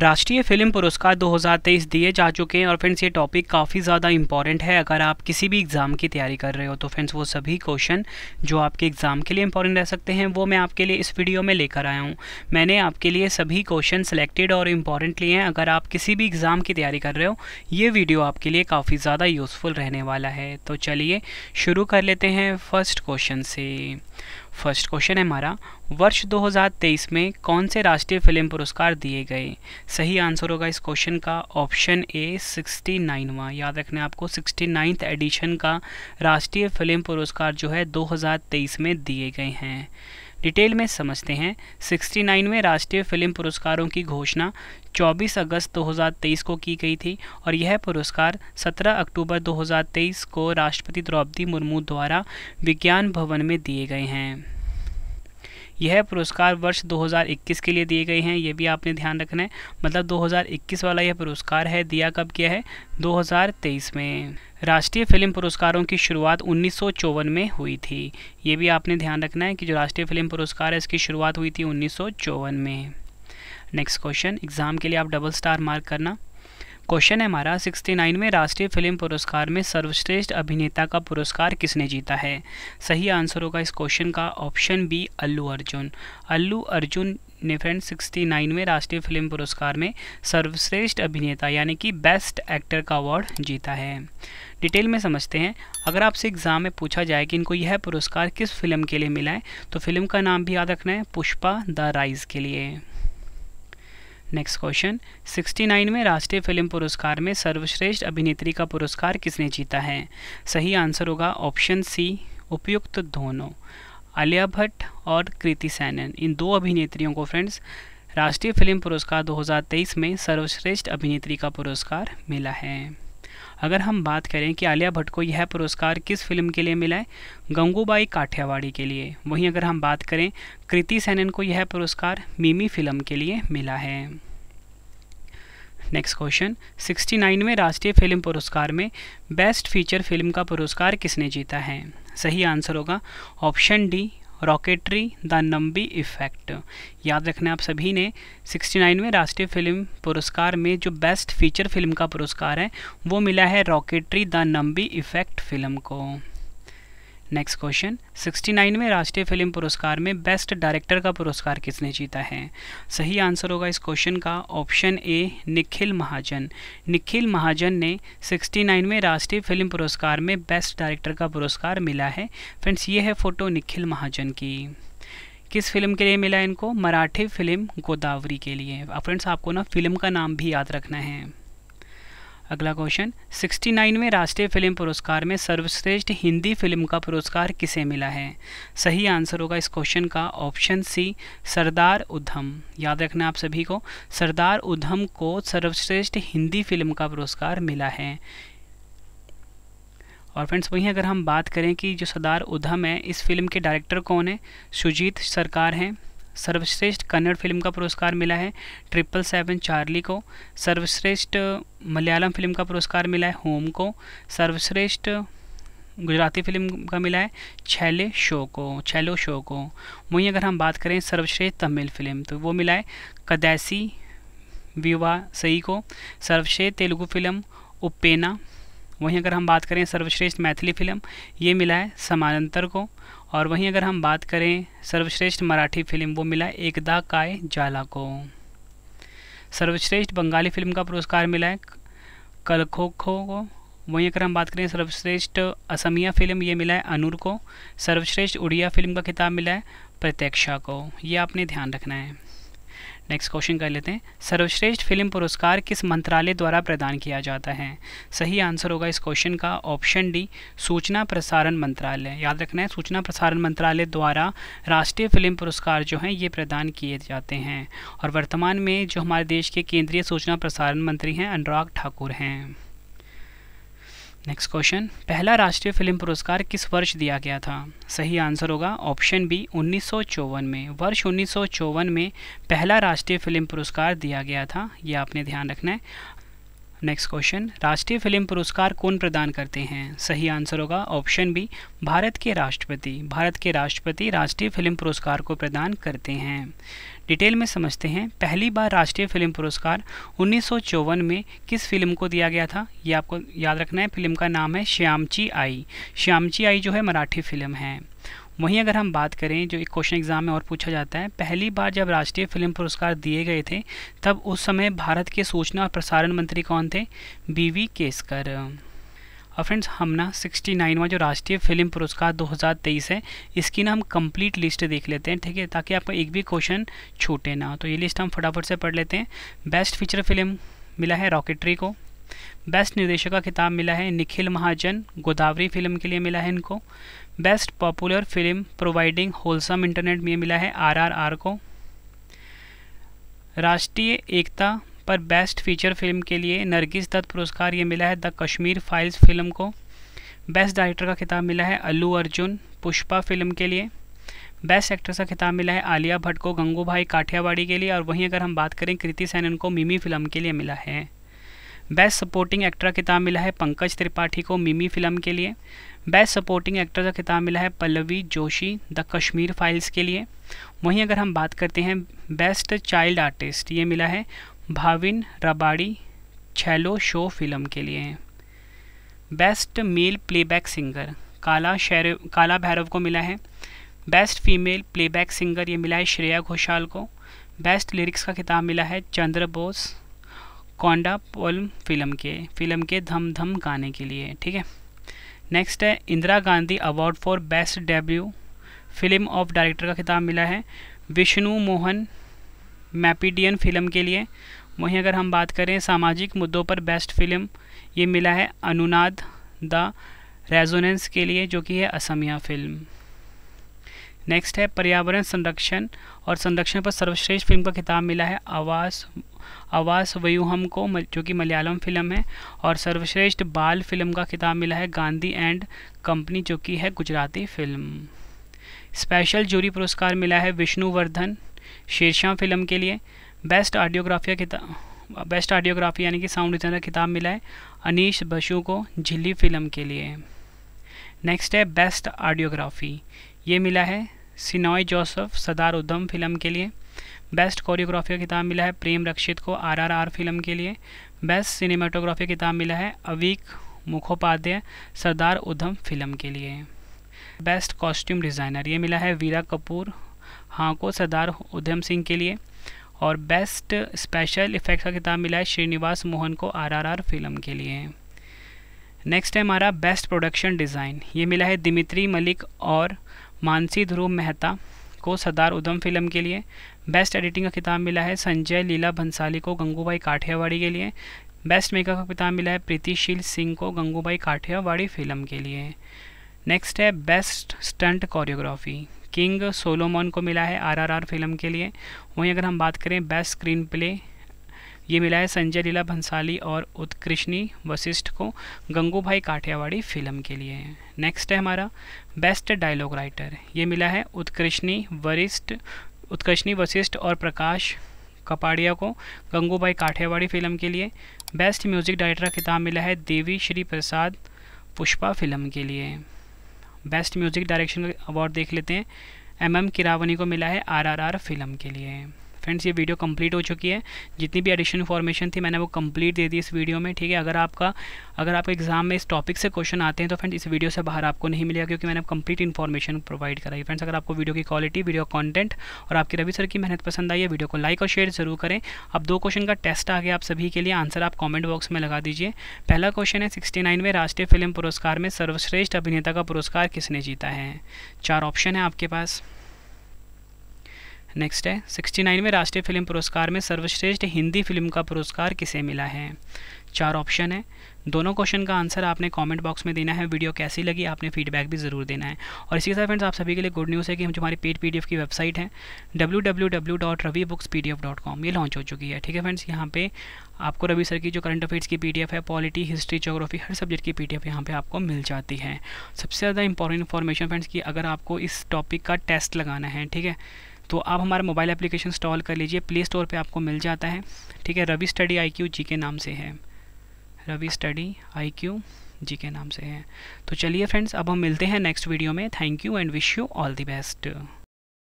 राष्ट्रीय फिल्म पुरस्कार 2023 दिए जा चुके हैं और फ्रेंड्स ये टॉपिक काफ़ी ज़्यादा इंपॉर्टेंट है अगर आप किसी भी एग्ज़ाम की तैयारी कर रहे हो तो फ्रेंड्स वो सभी क्वेश्चन जो आपके एग्ज़ाम के लिए इंपॉर्टेंट रह सकते हैं वो मैं आपके लिए इस वीडियो में लेकर आया हूँ मैंने आपके लिए सभी क्वेश्चन सेलेक्टेड और इम्पॉर्टेंट लिए हैं अगर आप किसी भी एग्ज़ाम की तैयारी कर रहे हो ये वीडियो आपके लिए काफ़ी ज़्यादा यूज़फुल रहने वाला है तो चलिए शुरू कर लेते हैं फर्स्ट क्वेश्चन से फर्स्ट क्वेश्चन है हमारा वर्ष 2023 में कौन से राष्ट्रीय फिल्म पुरस्कार दिए गए सही आंसर होगा इस क्वेश्चन का ऑप्शन ए सिक्सटी नाइनवा याद रखना आपको सिक्सटी नाइन्थ एडिशन का राष्ट्रीय फिल्म पुरस्कार जो है 2023 में दिए गए हैं डिटेल में समझते हैं 69वें राष्ट्रीय फिल्म पुरस्कारों की घोषणा 24 अगस्त 2023 को की गई थी और यह पुरस्कार 17 अक्टूबर 2023 को राष्ट्रपति द्रौपदी मुर्मू द्वारा विज्ञान भवन में दिए गए हैं यह पुरस्कार वर्ष 2021 के लिए दिए गए हैं ये भी आपने ध्यान रखना है मतलब 2021 वाला यह पुरस्कार है दिया कब किया है 2023 में राष्ट्रीय फिल्म पुरस्कारों की शुरुआत उन्नीस में हुई थी ये भी आपने ध्यान रखना है कि जो राष्ट्रीय फिल्म पुरस्कार है इसकी शुरुआत हुई थी उन्नीस में नेक्स्ट क्वेश्चन एग्ज़ाम के लिए आप डबल स्टार मार्क करना क्वेश्चन है हमारा 69 में राष्ट्रीय फिल्म पुरस्कार में सर्वश्रेष्ठ अभिनेता का पुरस्कार किसने जीता है सही आंसर होगा इस क्वेश्चन का ऑप्शन बी अल्लू अर्जुन अल्लू अर्जुन ने फ्रेंड नाइन में राष्ट्रीय फिल्म पुरस्कार में सर्वश्रेष्ठ अभिनेता यानी कि बेस्ट एक्टर का अवार्ड जीता है डिटेल में समझते हैं अगर आपसे एग्ज़ाम में पूछा जाए कि इनको यह पुरस्कार किस फिल्म के लिए मिला है तो फिल्म का नाम भी याद रखना है पुष्पा द राइज के लिए नेक्स्ट क्वेश्चन 69 में राष्ट्रीय फिल्म पुरस्कार में सर्वश्रेष्ठ अभिनेत्री का पुरस्कार किसने जीता है सही आंसर होगा ऑप्शन सी उपयुक्त दोनों आलिया भट्ट और कृति सैनन इन दो अभिनेत्रियों को फ्रेंड्स राष्ट्रीय फिल्म पुरस्कार 2023 में सर्वश्रेष्ठ अभिनेत्री का पुरस्कार मिला है अगर हम बात करें कि आलिया भट्ट को यह पुरस्कार किस फिल्म के लिए मिला है गंगूबाई काठियावाड़ी के लिए वहीं अगर हम बात करें कृति सेनन को यह पुरस्कार मिमी फिल्म के लिए मिला है नेक्स्ट क्वेश्चन सिक्सटी में राष्ट्रीय फिल्म पुरस्कार में बेस्ट फीचर फिल्म का पुरस्कार किसने जीता है सही आंसर होगा option D Rocketry the Nambi effect याद रखना आप सभी ने 69 में राष्ट्रीय फिल्म पुरस्कार में जो बेस्ट फीचर फिल्म का पुरस्कार है वो मिला है Rocketry the Nambi effect film को नेक्स्ट क्वेश्चन में राष्ट्रीय फिल्म पुरस्कार में बेस्ट डायरेक्टर का पुरस्कार किसने जीता है सही आंसर होगा इस क्वेश्चन का ऑप्शन ए निखिल महाजन निखिल महाजन ने में राष्ट्रीय फिल्म पुरस्कार में बेस्ट डायरेक्टर का पुरस्कार मिला है फ्रेंड्स ये है फ़ोटो निखिल महाजन की किस फिल्म के लिए मिला इनको मराठी फिल्म गोदावरी के लिए फ्रेंड्स आपको ना फिल्म का नाम भी याद रखना है अगला क्वेश्चन में राष्ट्रीय फिल्म पुरस्कार में सर्वश्रेष्ठ हिंदी फिल्म का पुरस्कार किसे मिला है सही आंसर होगा इस क्वेश्चन का ऑप्शन सी सरदार उधम याद रखना आप सभी को सरदार उधम को सर्वश्रेष्ठ हिंदी फिल्म का पुरस्कार मिला है और फ्रेंड्स वहीं अगर हम बात करें कि जो सरदार उधम है इस फिल्म के डायरेक्टर कौन है सुजीत सरकार हैं सर्वश्रेष्ठ कन्नड़ फिल्म का पुरस्कार मिला है ट्रिपल सेवन चार्ली को सर्वश्रेष्ठ मलयालम फिल्म का पुरस्कार मिला है होम को सर्वश्रेष्ठ गुजराती फिल्म का मिला है छैले शो को छैलो शो को वहीं अगर हम बात करें सर्वश्रेष्ठ तमिल फिल्म तो वो मिला है कदैसी विवा सई को सर्वश्रेष्ठ तेलुगु फिल्म उपेना वहीं अगर हम बात करें सर्वश्रेष्ठ मैथिली फिल्म ये मिला है समानांतर को और वहीं अगर हम बात करें सर्वश्रेष्ठ मराठी फिल्म वो मिला एकदा काय जाला को सर्वश्रेष्ठ बंगाली फिल्म का पुरस्कार मिला है कल खो खो को वहीं अगर हम बात करें सर्वश्रेष्ठ असमिया फिल्म ये मिला है अनूर को सर्वश्रेष्ठ उड़िया फिल्म का खिताब मिला है प्रत्यक्षा को ये आपने ध्यान रखना है नेक्स्ट क्वेश्चन कर लेते हैं सर्वश्रेष्ठ फिल्म पुरस्कार किस मंत्रालय द्वारा प्रदान किया जाता है सही आंसर होगा इस क्वेश्चन का ऑप्शन डी सूचना प्रसारण मंत्रालय याद रखना है सूचना प्रसारण मंत्रालय द्वारा राष्ट्रीय फिल्म पुरस्कार जो हैं ये प्रदान किए जाते हैं और वर्तमान में जो हमारे देश के केंद्रीय सूचना प्रसारण मंत्री हैं अनुराग ठाकुर हैं नेक्स्ट क्वेश्चन पहला राष्ट्रीय फिल्म पुरस्कार किस वर्ष दिया गया था सही आंसर होगा ऑप्शन बी उन्नीस में वर्ष उन्नीस में पहला राष्ट्रीय फिल्म पुरस्कार दिया गया था ये आपने ध्यान रखना है नेक्स्ट क्वेश्चन राष्ट्रीय फिल्म पुरस्कार कौन प्रदान करते हैं सही आंसर होगा ऑप्शन बी भारत के राष्ट्रपति भारत के राष्ट्रपति राष्ट्रीय फिल्म पुरस्कार को प्रदान करते हैं डिटेल में समझते हैं पहली बार राष्ट्रीय फिल्म पुरस्कार उन्नीस में किस फिल्म को दिया गया था ये आपको याद रखना है फिल्म का नाम है श्यामची आई श्यामची आई जो है मराठी फिल्म है वहीं अगर हम बात करें जो एक क्वेश्चन एग्जाम में और पूछा जाता है पहली बार जब राष्ट्रीय फिल्म पुरस्कार दिए गए थे तब उस समय भारत के सूचना और प्रसारण मंत्री कौन थे बी वी केसकर और फ्रेंड्स हम ना सिक्सटी नाइनवा जो राष्ट्रीय फिल्म पुरस्कार 2023 है इसकी ना हम कंप्लीट लिस्ट देख लेते हैं ठीक है ताकि आपका एक भी क्वेश्चन छूटे ना तो ये लिस्ट हम फटाफट से पढ़ लेते हैं बेस्ट फीचर फिल्म मिला है रॉकेटरी को बेस्ट निर्देशक का किताब मिला है निखिल महाजन गोदावरी फिल्म के लिए मिला है इनको best popular film providing wholesome internet में मिला है आरआरआर को राष्ट्रीय एकता पर बेस्ट फीचर फिल्म के लिए नरगिस दत्त पुरस्कार ये मिला है द कश्मीर फाइल्स फिल्म को बेस्ट डायरेक्टर का खिताब मिला है अल्लू अर्जुन पुष्पा फिल्म के लिए बेस्ट एक्ट्रेस का खिताब मिला है आलिया भट्ट को गंगू भाई काठियावाड़ी के लिए और वहीं अगर हम बात करें कृति सैनन को मिमी फिल्म के लिए मिला है बेस्ट सपोर्टिंग एक्टर का खिताब मिला है पंकज त्रिपाठी को मिमी फिल्म के लिए बेस्ट सपोर्टिंग एक्टर का खिताब मिला है पल्लवी जोशी द कश्मीर फाइल्स के लिए वहीं अगर हम बात करते हैं बेस्ट चाइल्ड आर्टिस्ट ये मिला है भाविन रबाड़ी छैलो शो फिल्म के लिए बेस्ट मेल प्लेबैक सिंगर काला शेर काला भैरव को मिला है बेस्ट फीमेल प्लेबैक सिंगर ये मिला है श्रेया घोषाल को बेस्ट लिरिक्स का खिताब मिला है चंद्र बोस कोंडा पोलम फिल्म के फिल्म के धम धम गाने के लिए ठीक है नेक्स्ट है Indira Gandhi award for best debut film of director का खिताब मिला है विष्णु मोहन मैपीडियन फिल्म के लिए वहीं अगर हम बात करें सामाजिक मुद्दों पर बेस्ट फिल्म ये मिला है अनुनाद द रेजोनेंस के लिए जो कि है असमिया फिल्म नेक्स्ट है पर्यावरण संरक्षण और संरक्षण पर सर्वश्रेष्ठ फिल्म का खिताब मिला है आवास आवास वयूहम को जो कि मलयालम फिल्म है और सर्वश्रेष्ठ बाल फिल्म का खिताब मिला है गांधी एंड कंपनी जो कि है गुजराती फिल्म स्पेशल जूरी पुरस्कार मिला है विष्णुवर्धन शेरशाह फिल्म के लिए बेस्ट आडियोग्राफिया किताब बेस्ट ऑडियोग्राफी यानी कि साउंड डिजाइनर खिताब मिला है अनीश बशु को झिल्ली फिल्म के लिए नेक्स्ट है बेस्ट ऑडियोग्राफी ये मिला है सिनॉय जोसफ सदार उधम फिल्म के लिए बेस्ट कोरियोग्राफी का किताब मिला है प्रेम रक्षित को आरआरआर फिल्म के लिए बेस्ट सिनेमाटोग्राफी किताब मिला है अवीक मुखोपाध्याय सरदार उधम फिल्म के लिए बेस्ट कॉस्ट्यूम डिज़ाइनर ये मिला है वीरा कपूर हाँ को सरदार उधम सिंह के लिए और बेस्ट स्पेशल इफ़ेक्ट का किताब मिला है श्रीनिवास मोहन को आरआरआर फिल्म के लिए नेक्स्ट है हमारा बेस्ट प्रोडक्शन डिज़ाइन ये मिला है दिमित्री मलिक और मानसी ध्रुव मेहता को सरदार उधम फिल्म के लिए बेस्ट एडिटिंग का खिताब मिला है संजय लीला भंसाली को गंगूबाई काठियावाड़ी के लिए बेस्ट मेकअप का खिताब मिला है प्रीतिशील सिंह को गंगूबाई काठियावाड़ी फिल्म के लिए नेक्स्ट है best stunt choreography King Solomon को मिला है आरआरआर फिल्म के लिए वहीं अगर हम बात करें बेस्ट स्क्रीन प्ले ये मिला है संजय लीला भंसाली और उत्कृष्णी वशिष्ठ को गंगूभाई काठियावाड़ी फिल्म के लिए नेक्स्ट है हमारा बेस्ट डायलॉग राइटर ये मिला है उत्कृष्णी वरिष्ठ उत्कृष्णी वशिष्ठ और प्रकाश कपाड़िया को गंगूबाई काठियावाड़ी फिल्म के लिए बेस्ट म्यूजिक डायरेक्टर का खिताब मिला है देवी श्री प्रसाद पुष्पा फिल्म के लिए बेस्ट म्यूजिक डायरेक्शन अवार्ड देख लेते हैं एम एम किरावनी को मिला है आरआरआर फिल्म के लिए फ्रेंड्स ये वीडियो कंप्लीट हो चुकी है जितनी भी एडिशनल इन्फॉर्मेशन थी मैंने वो कंप्लीट दे दी इस वीडियो में ठीक है अगर आपका अगर आपके एग्जाम में इस टॉपिक से क्वेश्चन आते हैं तो फ्रेंड्स इस वीडियो से बाहर आपको नहीं मिलेगा क्योंकि मैंने कंप्लीट इन्फॉर्मेशन प्रोवाइड कराई फ्रेंड्स अगर आपको वीडियो की क्वालिटी वीडियो कॉन्टेंट और आपकी रवि सर की मेहनत पसंद आई है वीडियो को लाइक और शेयर जरूर करें अब दो क्वेश्चन का टेस्ट आ गया आप सभी के लिए आंसर आप कॉमेंट बॉक्स में लगा दीजिए पहला क्वेश्चन है सिक्सटी में राष्ट्रीय फिल्म पुरस्कार में सर्वश्रेष्ठ अभिनेता का पुरस्कार किसने जीता है चार ऑप्शन है आपके पास नेक्स्ट है सिक्सटी नाइन में राष्ट्रीय फिल्म पुरस्कार में सर्वश्रेष्ठ हिंदी फिल्म का पुरस्कार किसे मिला है चार ऑप्शन है दोनों क्वेश्चन का आंसर आपने कमेंट बॉक्स में देना है वीडियो कैसी लगी आपने फीडबैक भी ज़रूर देना है और इसी के साथ फ्रेंड्स आप सभी के लिए गुड न्यूज़ है कि हम हमारी पेड पी की वेबसाइट है डब्ल्यू ये लॉन्च हो चुकी है ठीक है फ्रेंड्स यहाँ पे आपको रवि सर की जो करंट अफेयर्स की पी है पॉलिटी हिस्ट्री जोग्राफी हर सब्जेक्ट की पी यहाँ पे आपको मिल जाती है सबसे ज़्यादा इंपॉर्टेंट इन्फॉर्मेशन फ्रेंड्स की अगर आपको इस टॉपिक का टेस्ट लगाना है ठीक है तो आप हमारा मोबाइल एप्लीकेशन इंस्टॉल कर लीजिए प्ले स्टोर पर आपको मिल जाता है ठीक है Ravi study I Q G के नाम से है Ravi study I Q G के नाम से है तो चलिए फ्रेंड्स अब हम मिलते हैं नेक्स्ट वीडियो में thank you and wish you all the best